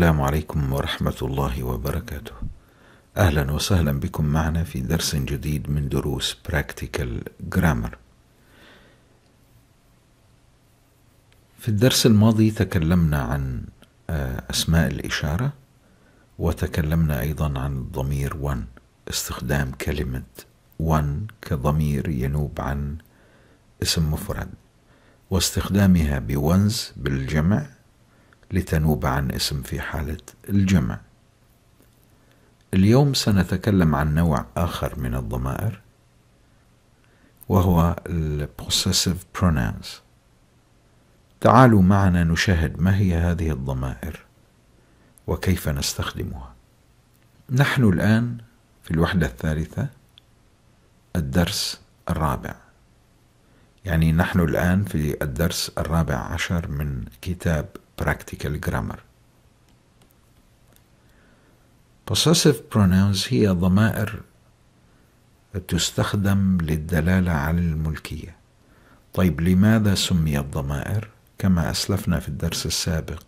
السلام عليكم ورحمة الله وبركاته. أهلا وسهلا بكم معنا في درس جديد من دروس Practical Grammar. في الدرس الماضي تكلمنا عن آه، أسماء الإشارة وتكلمنا أيضا عن الضمير one استخدام كلمة one كضمير ينوب عن اسم مفرد واستخدامها بونز بالجمع لتنوب عن اسم في حالة الجمع. اليوم سنتكلم عن نوع آخر من الضمائر وهو الـ possessive pronouns. تعالوا معنا نشاهد ما هي هذه الضمائر وكيف نستخدمها. نحن الآن في الوحدة الثالثة الدرس الرابع. يعني نحن الآن في الدرس الرابع عشر من كتاب Practical Grammar Possessive pronouns هي ضمائر تستخدم للدلالة على الملكية طيب لماذا سميت ضمائر؟ كما أسلفنا في الدرس السابق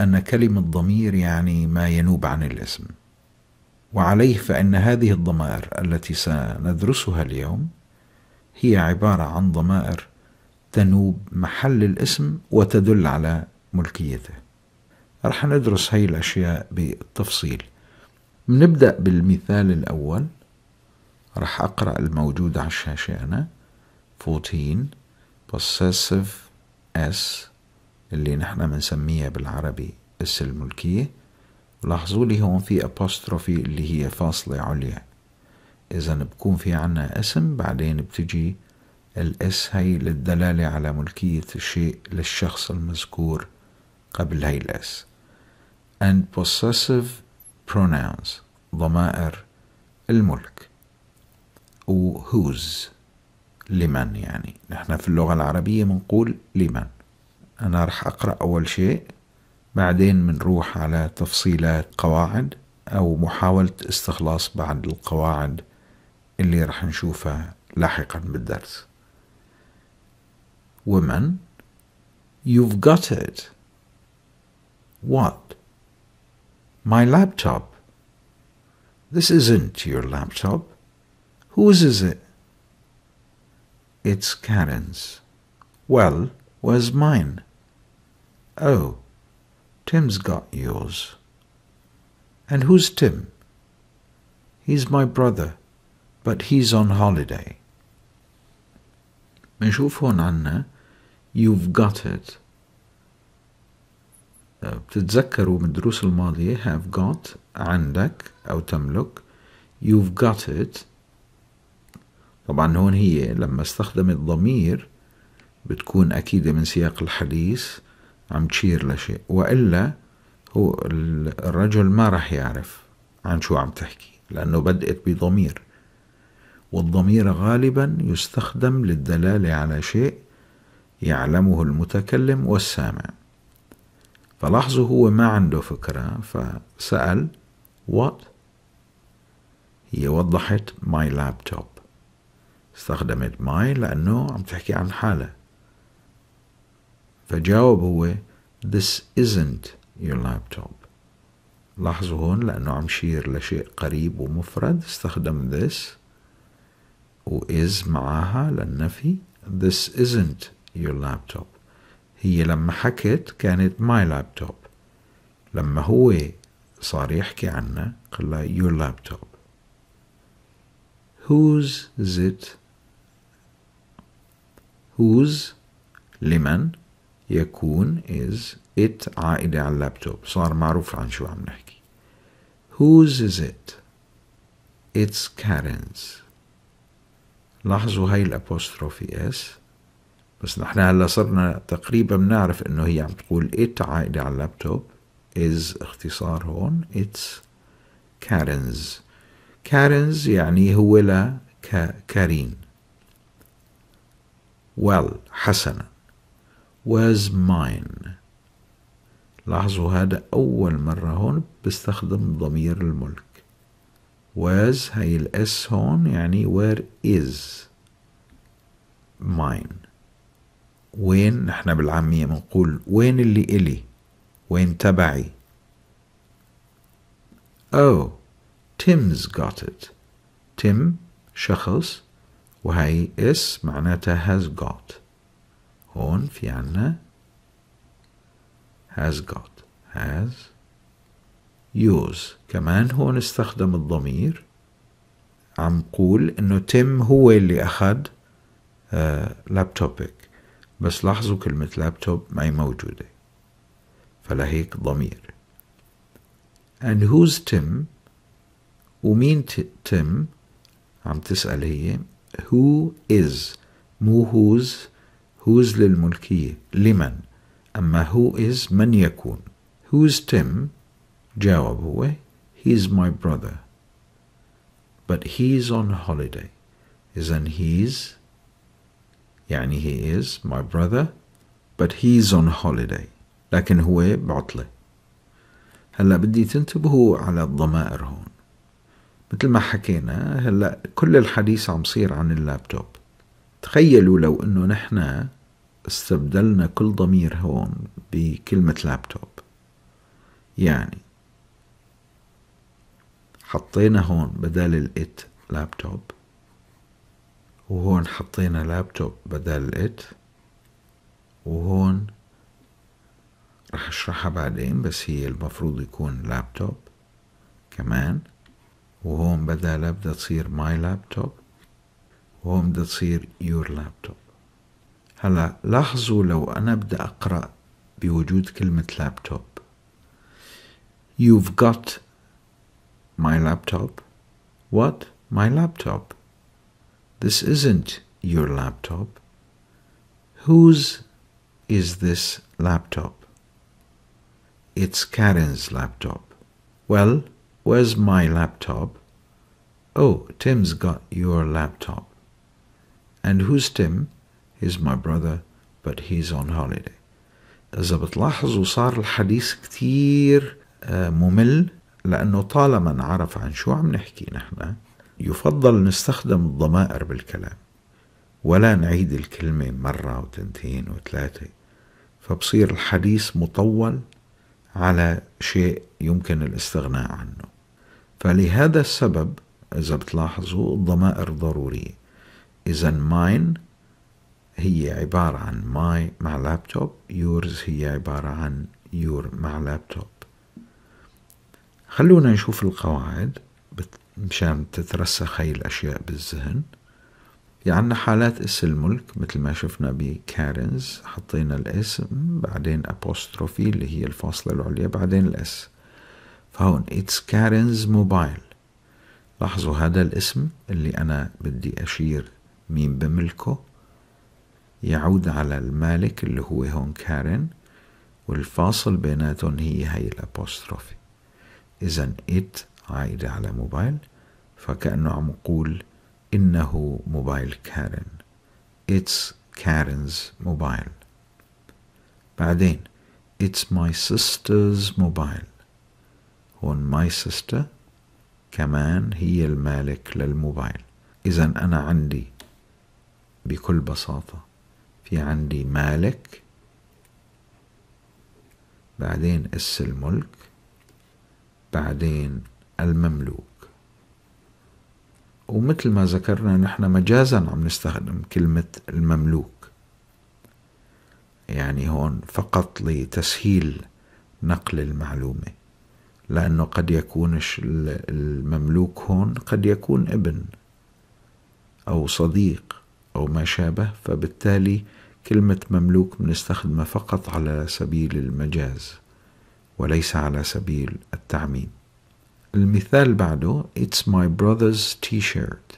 أن كلمة ضمير يعني ما ينوب عن الاسم وعليه فإن هذه الضمائر التي سندرسها اليوم هي عبارة عن ضمائر تنوب محل الاسم وتدل على ملكيته رح ندرس هاي الأشياء بالتفصيل بنبدأ بالمثال الأول رح أقرأ الموجود على الشاشة أنا 14 possessive s اللي نحن بنسميها بالعربي اس الملكية لاحظوا لي هون في apostrophe اللي هي فاصلة عليا إذا بكون في عنا اسم بعدين بتجي الاس هي للدلالة على ملكية الشيء للشخص المذكور قبل هي الاس and possessive pronouns ضمائر الملك و whose لمن يعني نحن في اللغة العربية بنقول لمن أنا رح أقرأ أول شيء بعدين بنروح على تفصيلات قواعد أو محاولة استخلاص بعض القواعد اللي راح نشوفه لاحقا بالدرس Women, you've got it. What? My laptop. This isn't your laptop. Whose is it? It's Karen's. Well, where's mine? Oh, Tim's got yours. And who's Tim? He's my brother. but he's on holiday منشوف هون عنا you've got it آه، بتتذكروا من الدروس الماضية have got عندك أو تملك you've got it طبعا هون هي لما استخدمت ضمير بتكون أكيدة من سياق الحديث عم تشير لشيء وإلا هو الرجل ما راح يعرف عن شو عم تحكي لأنه بدأت بضمير والضمير غالبا يستخدم للدلاله على شيء يعلمه المتكلم والسامع فلاحظوا هو ما عنده فكرة فسأل what هي وضحت my laptop استخدمت my لأنه عم تحكي عن حالة فجاوب هو this isn't your laptop لاحظوا هون لأنه عم شير لشيء قريب ومفرد استخدم this وإز معاها للنفي this isn't your laptop هي لما حكت كانت my laptop لما هو صار يحكي عنا قال لها your laptop whose is it whose لمن يكون is it عائدة على اللابتوب صار معروف عن شو عم نحكي whose is it it's Karen's لاحظوا هاي الابوستروفي اس بس نحن هلا صرنا تقريبا بنعرف انه هي عم تقول ات عائلة على اللابتوب از اختصار هون اتس كارنز كارنز يعني هو لا كارين well حسنا was mine لاحظوا هذا أول مرة هون بستخدم ضمير الملك was هاي الاس هون يعني where is mine وين نحن بالعامية بنقول وين اللي إلي وين تبعي oh Tim's got it Tim شخص وهي اس معناتها has got هون في عنا has got has يوز كمان هون استخدم الضمير عم قول انه تيم هو اللي اخذ آه لابتوبك بس لاحظوا كلمة لابتوب هي موجودة فلهيك ضمير and who's Tim ومين تيم عم تسأل هي who is مو who's who's للملكية لمن أما who is من يكون who's Tim جاوب هو he's my brother but he's on holiday إذن he's يعني he is my brother but he's on holiday لكن هو بعطلة هلا بدي تنتبهوا على الضمائر هون مثل ما حكينا هلا كل الحديث عم صير عن اللابتوب تخيلوا لو انه نحن استبدلنا كل ضمير هون بكلمة لابتوب يعني حطينا هون بدل الات لابتوب وهون حطينا لابتوب بدل الات وهون رح اشرحها بعدين بس هي المفروض يكون لابتوب كمان وهون بدالها بدها تصير ماي لابتوب وهون بدها تصير يور لابتوب هلا لاحظوا لو انا بدي اقرا بوجود كلمه لابتوب you've got My laptop? What? My laptop? This isn't your laptop. Whose is this laptop? It's Karen's laptop. Well, where's my laptop? Oh, Tim's got your laptop. And who's Tim? He's my brother, but he's on holiday. إذا بتلاحظوا صار الحديث كتير ممل لأنه طالما انعرف عن شو عم نحكي نحن يفضل نستخدم الضمائر بالكلام ولا نعيد الكلمة مرة وتنتين وثلاثة فبصير الحديث مطول على شيء يمكن الاستغناء عنه فلهذا السبب إذا بتلاحظوا الضمائر ضرورية إذا ماين هي عبارة عن ماي مع لابتوب يورز هي عبارة عن يور مع لابتوب خلونا نشوف القواعد مشان تترسخ هاي الأشياء بالذهن يعني عنا حالات اس الملك مثل ما شفنا بكارنز حطينا الاسم بعدين ابوستروفي اللي هي الفاصلة العليا بعدين الاس فهون it's Karen's mobile لاحظوا هذا الاسم اللي أنا بدي أشير مين بملكه يعود على المالك اللي هو هون كارن والفاصل بيناتهم هي هاي الأبوستروفي إذا إت عائدة على موبايل فكأنه عم يقول إنه موبايل كارن It's Karen's mobile بعدين It's my sister's mobile هون my sister كمان هي المالك للموبايل إذا أنا عندي بكل بساطة في عندي مالك بعدين اس الملك بعدين المملوك ومثل ما ذكرنا نحن مجازا عم نستخدم كلمة المملوك يعني هون فقط لتسهيل نقل المعلومة لأنه قد يكون المملوك هون قد يكون ابن أو صديق أو ما شابه فبالتالي كلمة مملوك بنستخدمها فقط على سبيل المجاز وليس على سبيل التعميم المثال بعده It's my brother's t-shirt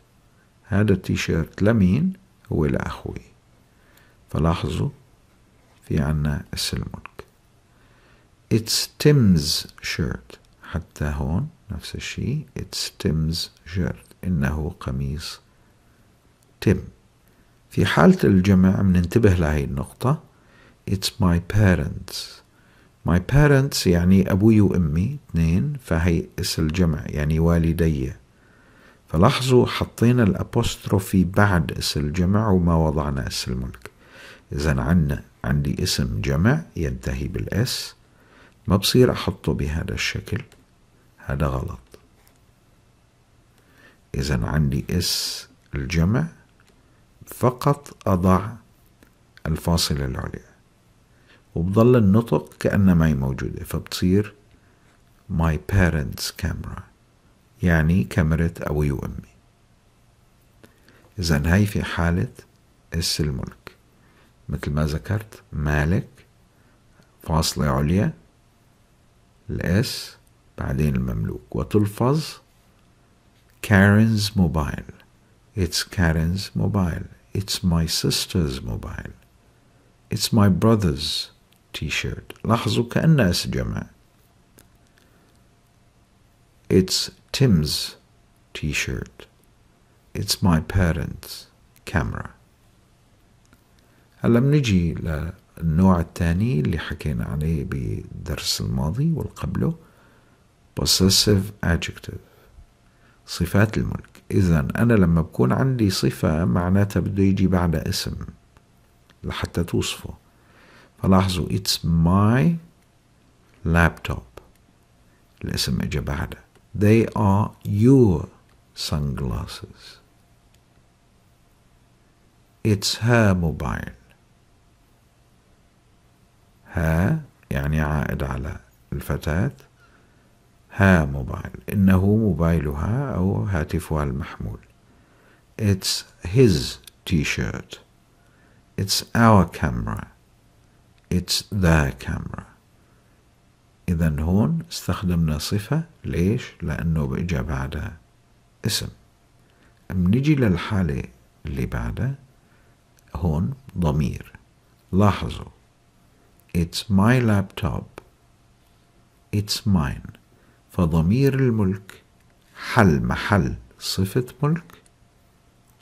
هذا التيشيرت لمين هو لأخوي فلاحظوا في عنا السلمونك It's Tim's shirt حتى هون نفس الشيء It's Tim's shirt إنه قميص تيم في حالة الجمع بننتبه لهي النقطة It's my parents My parents يعني أبوي وأمي اثنين فهي اسم الجمع يعني والدي فلاحظوا حطينا الأبوستروفي بعد اسم الجمع وما وضعنا اسم الملك إذا عنا عندي اسم جمع ينتهي بالاس ما بصير أحطه بهذا الشكل هذا غلط إذا عندي اس الجمع فقط أضع الفاصلة العليا وبضل النطق كأنها ما هي موجودة فبتصير my parents camera يعني كاميرا أبوي وأمي إذا هاي في حالة اس الملك مثل ما ذكرت مالك فاصلة عليا الاس بعدين المملوك وتلفظ كارنز موبايل It's Karen's mobile It's my sister's mobile It's my brother's تي شيرت لاحظوا اس جمع It's Tim's t-shirt. It's my parents' camera. هلا بنجي للنوع الثاني اللي حكينا عليه بالدرس الماضي والقبله possessive adjective صفات الملك إذا أنا لما بكون عندي صفة معناتها بده يجي بعدها اسم لحتى توصفه فلاحظوا it's my laptop الاسم اجى بعده they are your sunglasses it's her mobile her يعني عائد على الفتاة Her mobile. إنه موبايلها أو هاتفها المحمول It's his t-shirt It's our camera it's the camera إذا هون استخدمنا صفة ليش؟ لأنه بإجا بعدها اسم منجي للحالة اللي بعدها هون ضمير لاحظوا It's my laptop It's mine فضمير الملك حل محل صفة ملك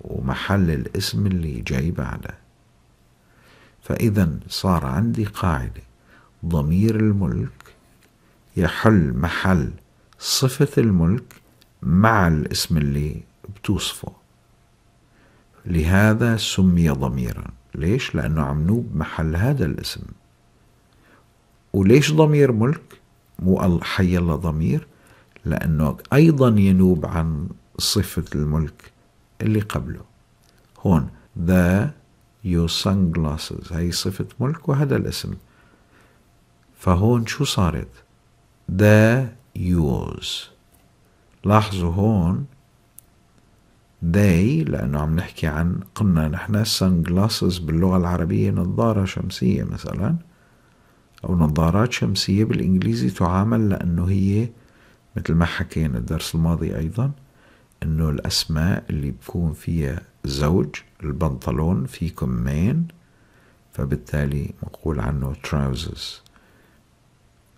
ومحل الاسم اللي جاي بعده فإذا صار عندي قاعدة ضمير الملك يحل محل صفة الملك مع الاسم اللي بتوصفه لهذا سمي ضميرا ليش؟ لأنه عم نوب محل هذا الاسم وليش ضمير ملك؟ مو حي الله ضمير لأنه أيضا ينوب عن صفة الملك اللي قبله هون ذا your sunglasses هاي صفة ملك وهذا الاسم فهون شو صارت the yours لاحظوا هون they لأنه عم نحكي عن قلنا نحن sunglasses باللغة العربية نظارة شمسية مثلا أو نظارات شمسية بالإنجليزي تعامل لأنه هي مثل ما حكينا الدرس الماضي أيضا أنه الأسماء اللي بكون فيها زوج البنطلون في كمين فبالتالي نقول عنه trousers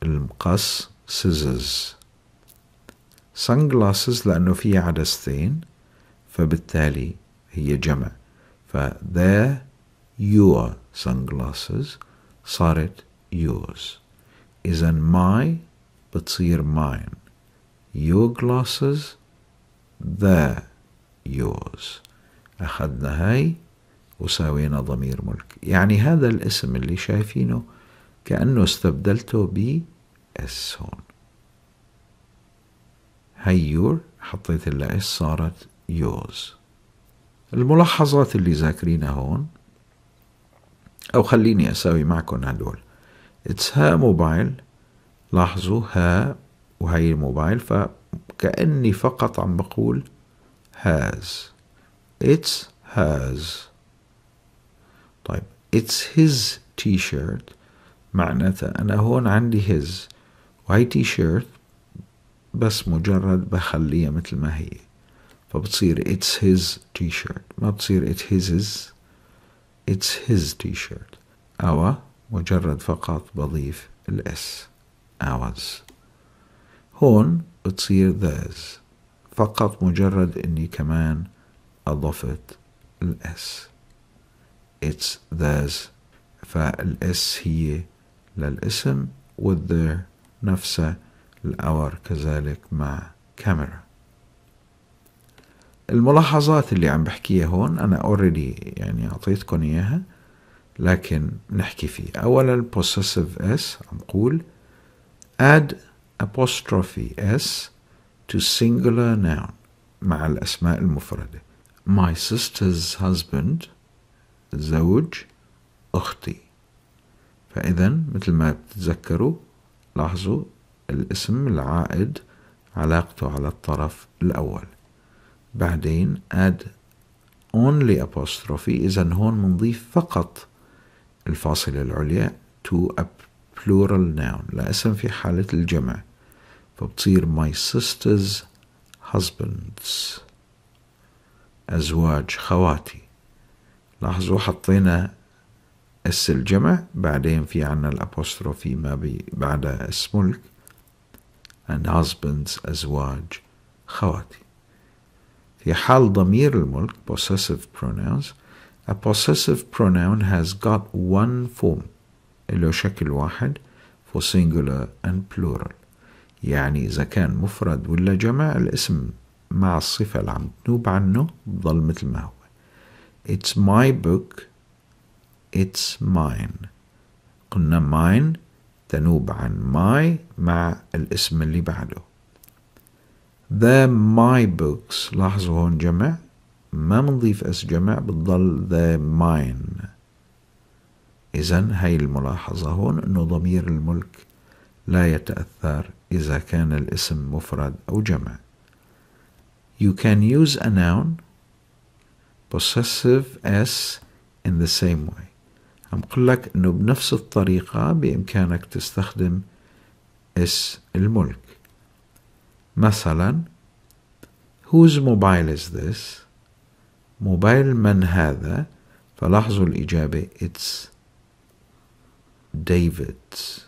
المقص scissors sunglasses لأنه فيه عدستين فبالتالي هي جمع ف there your sunglasses صارت yours إذا my بتصير mine your glasses there yours أخذنا هاي وساوينا ضمير ملك يعني هذا الاسم اللي شايفينه كأنه استبدلته ب اس هون هاي يور حطيت لها اس صارت يوز الملاحظات اللي ذاكرينها هون أو خليني أساوي معكم هدول اتس ها موبايل لاحظوا ها وهي الموبايل فكأني فقط عم بقول هاز It's has طيب It's his t-shirt معناته أنا هون عندي his وهي t-shirt بس مجرد بخليها مثل ما هي فبتصير it's his t-shirt ما بتصير it's his it's his t-shirt أو مجرد فقط بضيف الاس ours هون بتصير theirs فقط مجرد اني كمان أضافت الإس it's theirs فالإس هي للاسم والذير نفسه الأور كذلك مع كاميرا الملاحظات اللي عم بحكيها هون أنا already يعني أعطيتكم إياها لكن نحكي فيه أولا possessive s عم قول add apostrophe s to singular noun مع الأسماء المفردة my sister's husband زوج أختي فإذا مثل ما تتذكروا لاحظوا الاسم العائد علاقته على الطرف الأول بعدين add only apostrophe إذا هون منضيف فقط الفاصلة العليا to a plural noun لاسم في حالة الجمع فبتصير my sister's husbands أزواج خواتي لاحظوا حطينا اس الجمع بعدين في عنا الأبوستروفي ما بي بعد اس ملك and husbands أزواج خواتي في حال ضمير الملك possessive pronouns a possessive pronoun has got one form له شكل واحد for singular and plural يعني إذا كان مفرد ولا جمع الاسم مع الصفة اللي عم تنوب عنه بضل مثل ما هو It's my book It's mine قلنا mine تنوب عن my مع الاسم اللي بعده The my books لاحظوا هون جمع ما بنضيف اس جمع بتضل the mine إذا هاي الملاحظة هون أنه ضمير الملك لا يتأثر إذا كان الاسم مفرد أو جمع you can use a noun, possessive s, in the same way. عم قل لك انه بنفس الطريقة بامكانك تستخدم اس الملك. مثلا whose mobile is this? موبايل من هذا؟ فلاحظوا الإجابة it's David's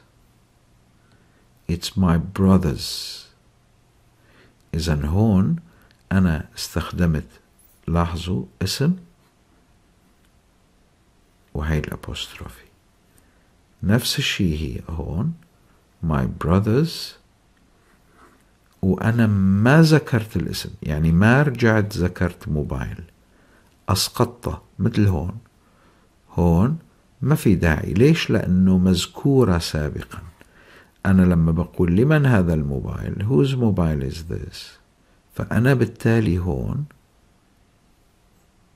it's my brother's إذا هون أنا استخدمت لاحظوا اسم وهي الأبوستروفي نفس الشيء هي هون my brothers وأنا ما ذكرت الاسم يعني ما رجعت ذكرت موبايل أسقطته مثل هون هون ما في داعي ليش لأنه مذكورة سابقا أنا لما بقول لمن هذا الموبايل whose mobile is this فأنا بالتالي هون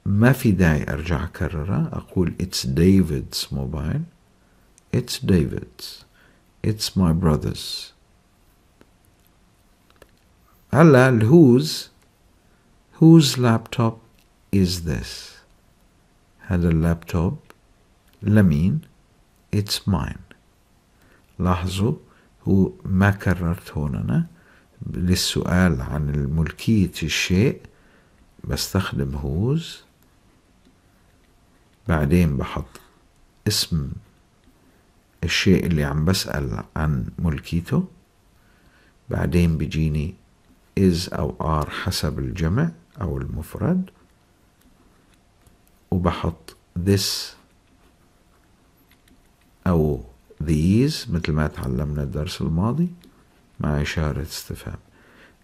ما في داعي أرجع أكررها أقول it's David's mobile it's David's it's my brother's هلا الهوز whose laptop is this هذا اللابتوب لمين it's mine لاحظوا هو ما كررت هون أنا للسؤال عن ملكية الشيء بستخدم هوز بعدين بحط اسم الشيء اللي عم بسأل عن ملكيته بعدين بيجيني is أو are حسب الجمع أو المفرد وبحط this أو these مثل ما تعلمنا الدرس الماضي مع إشارة استفهام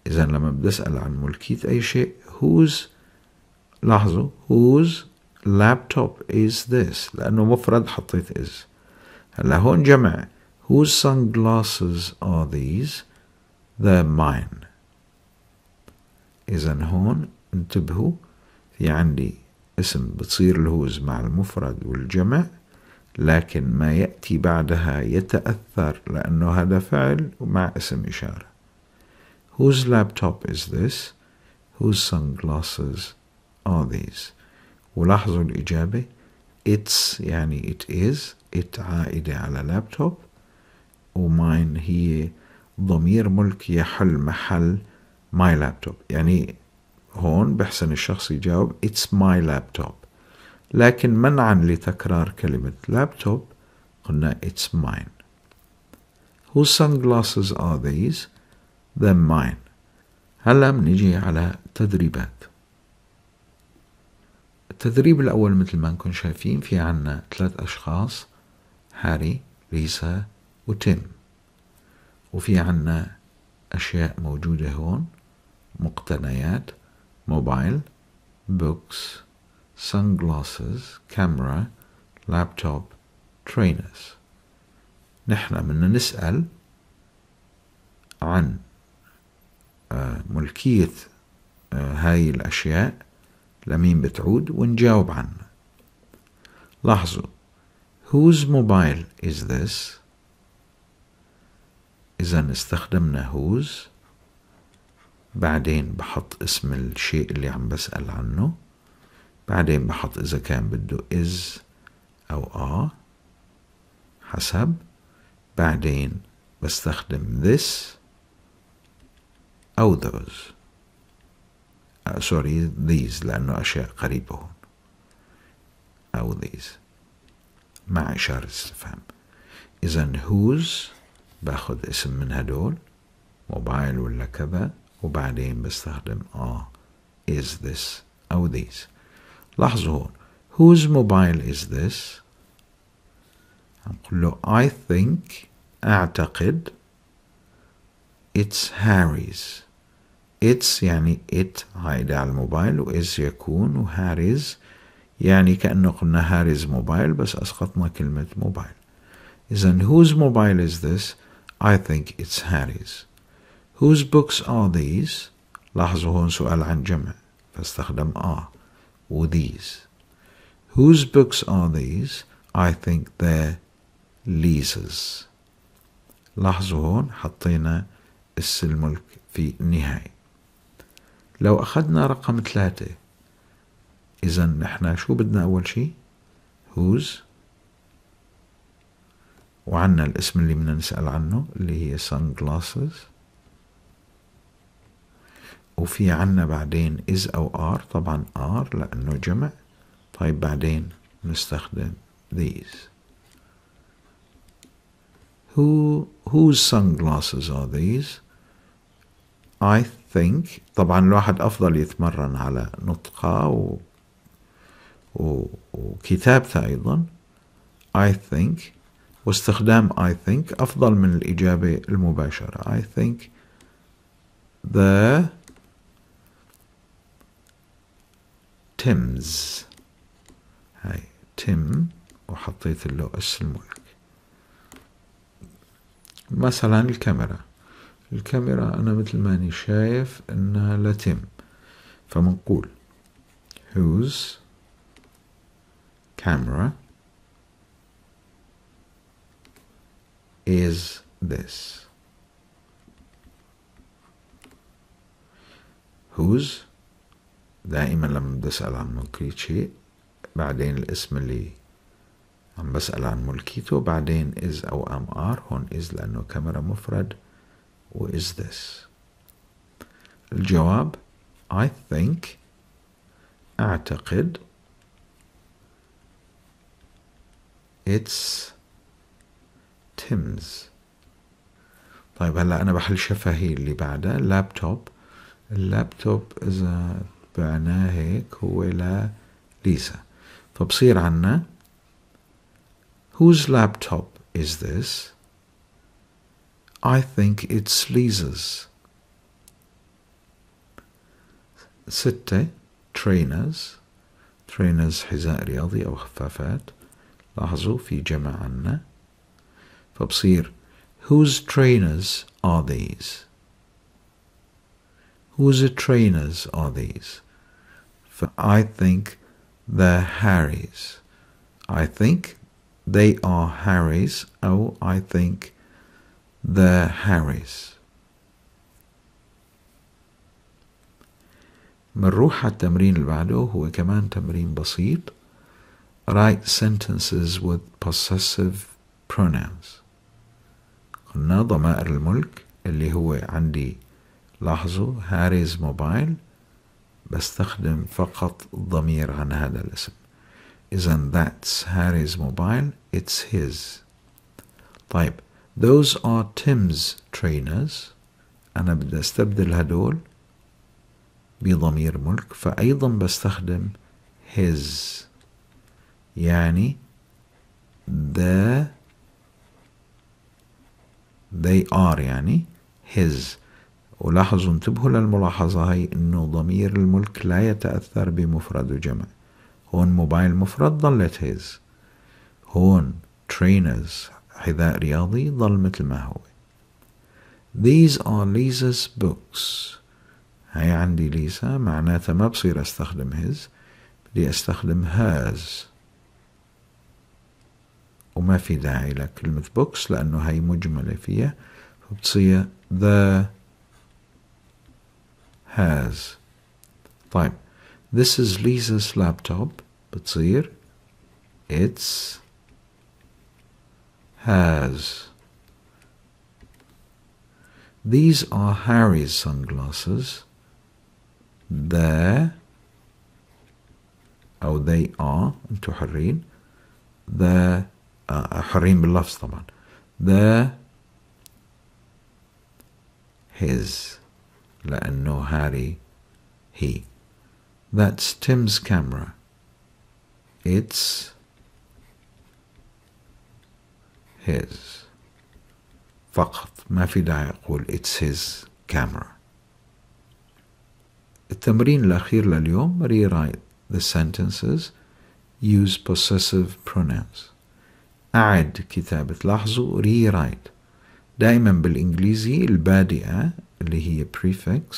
إذا لما أسأل عن ملكية أي شيء whose لاحظوا whose laptop is this لأنه مفرد حطيت is هلا هون جمع whose sunglasses are these they're mine إذا هون انتبهوا في عندي اسم بتصير الهوز مع المفرد والجمع لكن ما يأتي بعدها يتأثر لأنه هذا فعل مع اسم إشارة Whose laptop is this? Whose sunglasses are these? ولاحظوا الإجابة It's يعني it is it عائدة على لابتوب وماين هي ضمير ملك يحل محل my laptop يعني هون بحسن الشخص يجاوب it's my laptop لكن منعا لتكرار كلمة لابتوب قلنا it's mine whose sunglasses are these they're mine هلا بنجي على تدريبات التدريب الأول مثل ما نكون شايفين في عنا ثلاث أشخاص هاري ليسا وتيم وفي عنا أشياء موجودة هون مقتنيات موبايل بوكس sunglasses camera laptop trainers نحن بدنا نسأل عن آه، ملكية آه، هاي الأشياء لمين بتعود ونجاوب عنها لاحظوا whose mobile is this إذا استخدمنا whose بعدين بحط اسم الشيء اللي عم بسأل عنه بعدين بحط إذا كان بده إز أو آه حسب بعدين بستخدم this أو those سوري آه، these لأنه أشياء قريبة هون أو these مع إشارة استفهام إذا whose باخد اسم من هدول موبايل ولا كذا وبعدين بستخدم آه is this أو these لاحظوا هون whose mobile is this نقول له I think أعتقد it's Harry's it's يعني it عائدة على الموبايل is يكون وهاريز يعني كأنه قلنا هاريز موبايل بس أسقطنا كلمة موبايل إذا whose mobile is this I think it's Harry's whose books are these لاحظوا هون سؤال عن جمع فاستخدم are or these? Whose books are these? I think they're Lisa's. لاحظوا هون حطينا الملك في النهاية لو أخذنا رقم ثلاثة إذا نحن شو بدنا أول شيء whose وعندنا الاسم اللي بدنا نسأل عنه اللي هي sunglasses وفي عنا بعدين is أو are طبعا are لأنه جمع طيب بعدين نستخدم these Who, whose sunglasses are these? I think طبعا الواحد أفضل يتمرن على نطقه و, و, وكتابته أيضا I think واستخدام I think أفضل من الإجابة المباشرة I think the تيمز هاي تيم وحطيت له اسم مثلا الكاميرا الكاميرا أنا مثل ما شايف إنها لتيم فمنقول whose camera is this whose دائما لما بدي أسأل عن ملكية شيء بعدين الاسم اللي عم بسأل عن ملكيته بعدين is أو am are هون is لأنه كاميرا مفرد و is this الجواب I think أعتقد it's Tim's طيب هلا أنا بحل شفهي اللي بعدها لابتوب اللابتوب is a تبعناه هيك هو لليزا فبصير عنا Whose laptop is this? I think it's Lisa's. ستة trainers trainers حذاء رياضي أو خفافات لاحظوا في جمع عنا فبصير Whose trainers are these? Whose trainers are these? for I think they're Harry's. I think they are Harry's. Oh, I think they're Harry's. بنروح على التمرين اللي هو كمان تمرين بسيط write sentences with possessive pronouns قلنا ضمائر الملك اللي هو عندي لاحظوا Harrys mobile. بستخدم فقط ضمير عن هذا الاسم إذا that's Harry's mobile it's his طيب those are Tim's trainers أنا بدي أستبدل هدول بضمير ملك فأيضا بستخدم his يعني the they are يعني his ولاحظوا انتبهوا للملاحظة هاي انه ضمير الملك لا يتأثر بمفرد وجمع هون موبايل مفرد ضلت هيز هون ترينرز حذاء رياضي ضل مثل ما هو These are Lisa's books هاي عندي ليزا معناتها ما بصير استخدم his بدي استخدم هاز وما في داعي لكلمة بوكس لأنه هاي مجملة فيها فبتصير the has طيب this is Lisa's laptop بتصير it's has these are Harry's sunglasses there Oh, they are into حرين There, uh, حرين باللفظ There. his لأنه هاري he. That's Tim's camera. It's his. فقط ما في داعي أقول it's his camera. التمرين الأخير لليوم rewrite the sentences use possessive pronouns. أعد كتابة لاحظوا rewrite دائما بالإنجليزي البادئة اللي هي prefix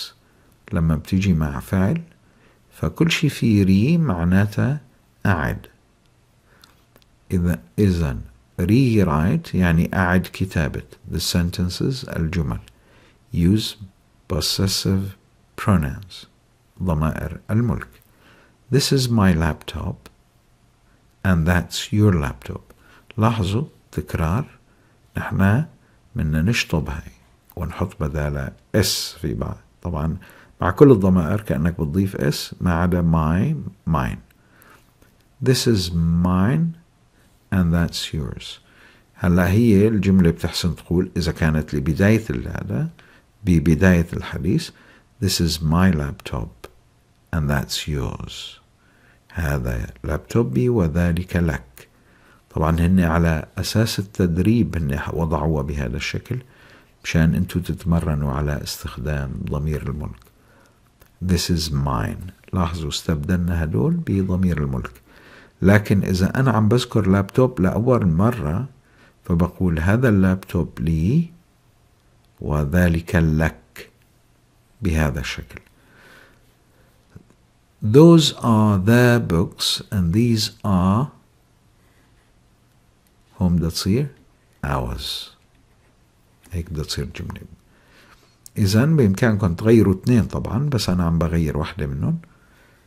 لما بتيجي مع فعل فكل شيء في ري معناته أعد إذا إذا rewrite يعني أعد كتابة the sentences الجمل use possessive pronouns ضمائر الملك This is my laptop and that's your laptop لاحظوا تكرار نحن بدنا نشطب هاي ونحط بدالها اس في بعض طبعا مع كل الضمائر كأنك بتضيف اس ما عدا ماي ماين this is mine and that's yours هلا هي الجملة بتحسن تقول إذا كانت لبداية هذا ببداية الحديث This is my laptop and that's yours هذا لابتوبي وذلك لك طبعا هن على أساس التدريب هن وضعوها بهذا الشكل مشان انتو تتمرنوا على استخدام ضمير الملك This is mine لاحظوا استبدلنا هدول بضمير الملك لكن إذا أنا عم بذكر لابتوب لأول مرة فبقول هذا اللابتوب لي وذلك لك بهذا الشكل Those are the books and these are هم بدها تصير ours هيك بدها تصير الجملة إذا بإمكانكم تغيروا اثنين طبعا بس أنا عم بغير واحدة منهم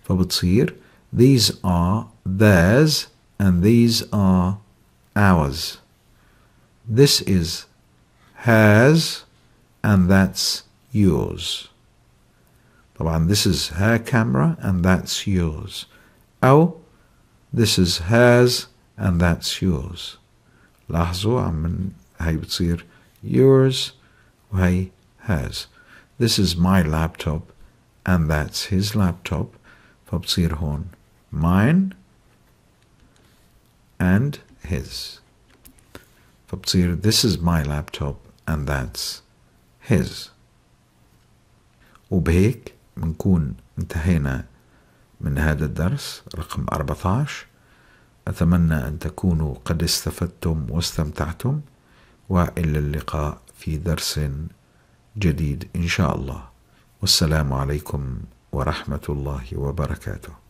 فبتصير these are theirs and these are ours this is hers and that's yours طبعا this is her camera and that's yours أو this is hers and that's yours لاحظوا عم هاي بتصير yours, وهي has this is my laptop and that's his laptop فبصير هون mine and his فبصير this is my laptop and that's his وبهيك بنكون انتهينا من هذا الدرس رقم 14 أتمنى أن تكونوا قد استفدتم واستمتعتم والى اللقاء في درس جديد ان شاء الله والسلام عليكم ورحمه الله وبركاته